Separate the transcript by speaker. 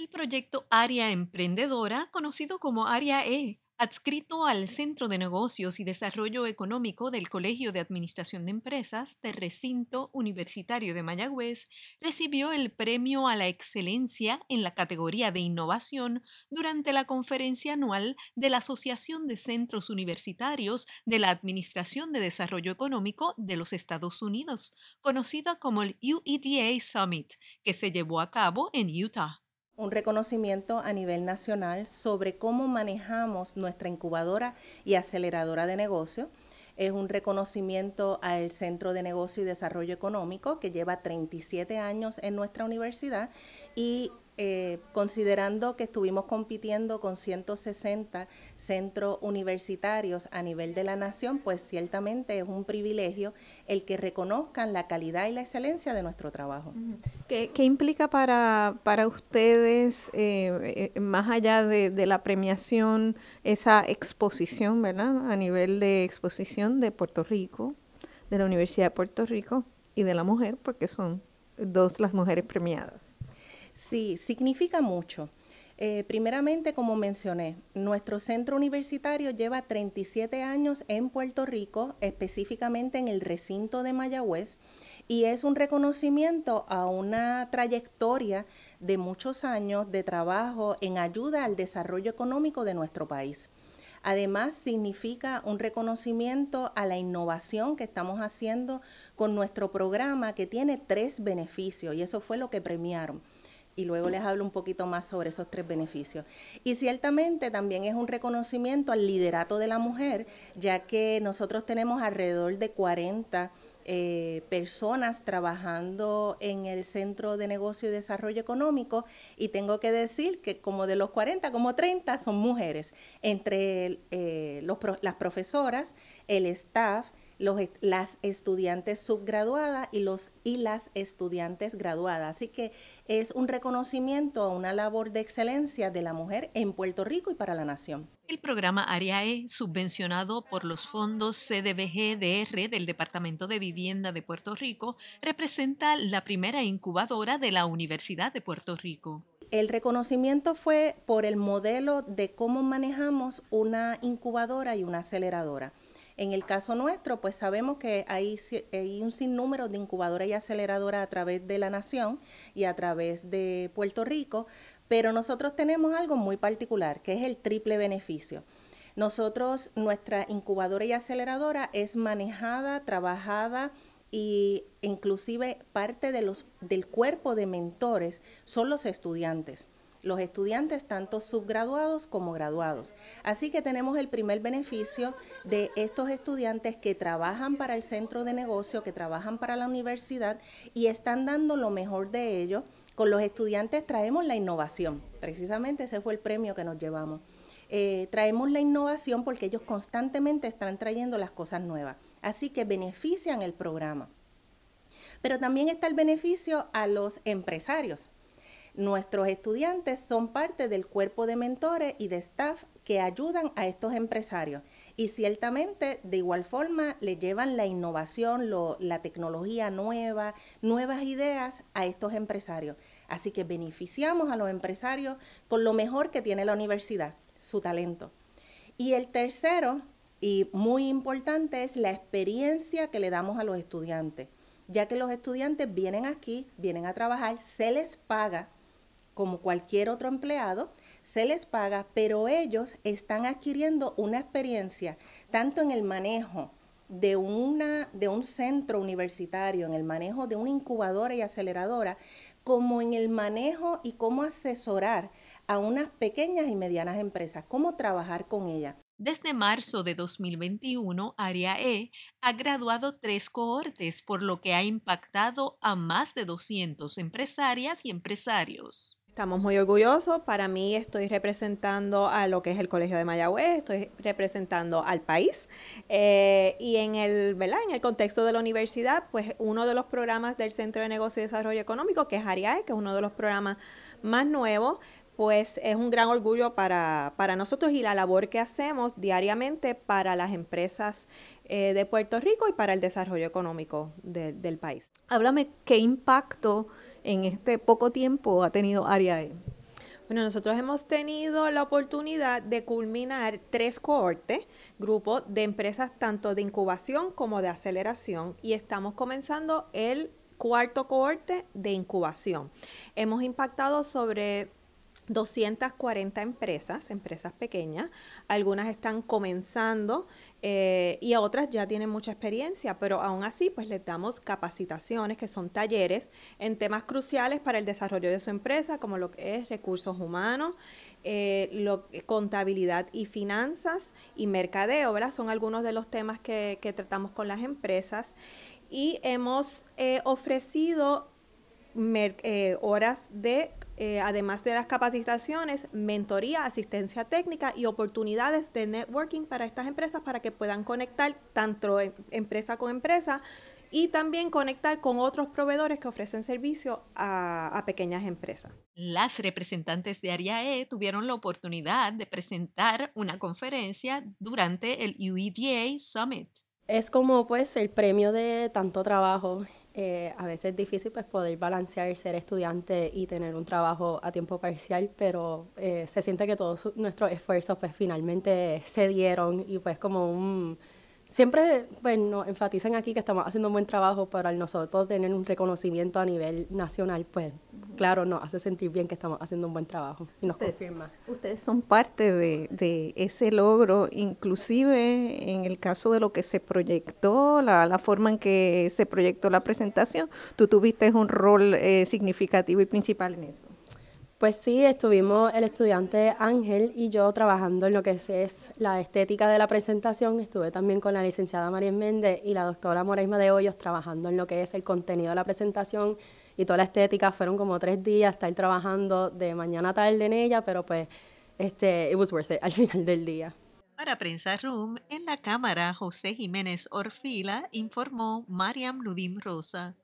Speaker 1: El proyecto Área Emprendedora, conocido como Área E, adscrito al Centro de Negocios y Desarrollo Económico del Colegio de Administración de Empresas del Recinto Universitario de Mayagüez, recibió el premio a la excelencia en la categoría de innovación durante la conferencia anual de la Asociación de Centros Universitarios de la Administración de Desarrollo Económico de los Estados Unidos, conocida como el UEDA Summit, que se llevó a cabo en Utah
Speaker 2: un reconocimiento a nivel nacional sobre cómo manejamos nuestra incubadora y aceleradora de negocio. Es un reconocimiento al Centro de Negocio y Desarrollo Económico que lleva 37 años en nuestra universidad y eh, considerando que estuvimos compitiendo con 160 centros universitarios a nivel de la nación, pues ciertamente es un privilegio el que reconozcan la calidad y la excelencia de nuestro trabajo.
Speaker 1: ¿Qué, implica para, para ustedes, eh, eh, más allá de, de, la premiación, esa exposición, ¿verdad? A nivel de exposición de Puerto Rico, de la Universidad de Puerto Rico y de la mujer, porque son dos las mujeres premiadas.
Speaker 2: Sí, significa mucho. Eh, primeramente, como mencioné, nuestro centro universitario lleva 37 años en Puerto Rico, específicamente en el recinto de Mayagüez, y es un reconocimiento a una trayectoria de muchos años de trabajo en ayuda al desarrollo económico de nuestro país. Además, significa un reconocimiento a la innovación que estamos haciendo con nuestro programa que tiene tres beneficios y eso fue lo que premiaron y luego les hablo un poquito más sobre esos tres beneficios. Y ciertamente también es un reconocimiento al liderato de la mujer, ya que nosotros tenemos alrededor de 40 eh, personas trabajando en el Centro de Negocio y Desarrollo Económico y tengo que decir que como de los 40, como 30 son mujeres, entre eh, las profesoras, el staff, los, las estudiantes subgraduadas y, los, y las estudiantes graduadas. Así que es un reconocimiento a una labor de excelencia de la mujer en Puerto Rico y para la nación.
Speaker 1: El programa Ariae, subvencionado por los fondos CDBGDR del Departamento de Vivienda de Puerto Rico, representa la primera incubadora de la Universidad de Puerto Rico.
Speaker 2: El reconocimiento fue por el modelo de cómo manejamos una incubadora y una aceleradora. En el caso nuestro, pues sabemos que hay, un sinnúmero de incubadoras y aceleradoras a través de la nación y a través de Puerto Rico, pero nosotros tenemos algo muy particular, que es el triple beneficio. Nosotros, nuestra incubadora y aceleradora es manejada, trabajada y inclusive parte de los, del cuerpo de mentores son los estudiantes los estudiantes, tanto subgraduados como graduados. Así que tenemos el primer beneficio de estos estudiantes que trabajan para el centro de negocio, que trabajan para la universidad y están dando lo mejor de ellos. Con los estudiantes traemos la innovación, precisamente ese fue el premio que nos llevamos. Eh, traemos la innovación porque ellos constantemente están trayendo las cosas nuevas. Así que benefician el programa. Pero también está el beneficio a los empresarios, Nuestros estudiantes son parte del cuerpo de mentores y de staff que ayudan a estos empresarios y ciertamente de igual forma le llevan la innovación, la tecnología nueva, nuevas ideas a estos empresarios. Así que beneficiamos a los empresarios con lo mejor que tiene la universidad, su talento. Y el tercero, y muy importante, es la experiencia que le damos a los estudiantes, ya que los estudiantes vienen aquí, vienen a trabajar, se les paga como cualquier otro empleado, se les paga, pero ellos están adquiriendo una experiencia tanto en el manejo de, de un centro universitario, en el manejo de una incubadora y aceleradora, como en el manejo y cómo asesorar a unas pequeñas y medianas empresas, cómo trabajar con ellas.
Speaker 1: Desde marzo de 2021, Área E ha graduado tres cohortes, por lo que ha impactado a más de 200
Speaker 3: empresarias y empresarios. Estamos muy orgullosos. Para mí estoy representando a lo que es el Colegio de Mayagüez, estoy representando al país. Eh, y en el, en el contexto de la universidad, pues uno de los programas del Centro de Negocio y Desarrollo Económico, que es ARIAE, que es uno de los programas más nuevos, pues es un gran orgullo para, nosotros y la labor que hacemos diariamente para las empresas eh, de Puerto Rico y para el desarrollo económico del país. Háblame qué impacto en
Speaker 1: este poco tiempo ha tenido Área E?
Speaker 3: Bueno, nosotros hemos tenido la oportunidad de culminar tres cohortes, grupos de empresas tanto de incubación como de aceleración, y estamos comenzando el cuarto cohorte de incubación. Hemos impactado sobre 240 empresas, empresas pequeñas. Algunas están comenzando eh, y otras ya tienen mucha experiencia, pero aún así pues les damos capacitaciones que son talleres en temas cruciales para el desarrollo de su empresa, como lo que es recursos humanos, eh, lo, eh, contabilidad y finanzas y mercadeo, ¿verdad? Son algunos de los temas que, tratamos con las empresas y hemos ofrecido horas de eh, además de las capacitaciones, mentoría, asistencia técnica y oportunidades de networking para estas empresas para que puedan conectar tanto empresa con empresa y también conectar con otros proveedores que ofrecen servicio a, pequeñas empresas.
Speaker 1: Las representantes de Area E tuvieron la oportunidad de presentar una conferencia durante el UEDA Summit.
Speaker 2: Es como pues el premio de tanto trabajo eh, a veces es difícil pues, poder balancear ser estudiante y tener un trabajo a tiempo parcial, pero eh, se siente que todos nuestros esfuerzos pues, finalmente se dieron y pues como un... Siempre pues, nos enfatizan aquí que estamos haciendo un buen trabajo, para nosotros tener un reconocimiento a nivel nacional, pues claro, nos hace sentir bien que estamos haciendo un buen trabajo y nos confirma.
Speaker 1: Ustedes son parte de, ese logro, inclusive en el caso de lo que se proyectó, la, forma en que se proyectó la presentación, tú tuviste un rol eh, significativo y principal en eso.
Speaker 2: Pues sí, estuvimos el estudiante Ángel y yo trabajando en lo que es, la estética de la presentación. Estuve también con la licenciada María Méndez y la doctora Moraisma de Hoyos trabajando en lo que es el contenido de la presentación y toda la estética. Fueron como tres días estar trabajando de mañana a tarde en ella, pero pues este, it was worth it al final del día.
Speaker 1: Para Prensa Room, en la cámara, José Jiménez Orfila informó Mariam Ludim Rosa.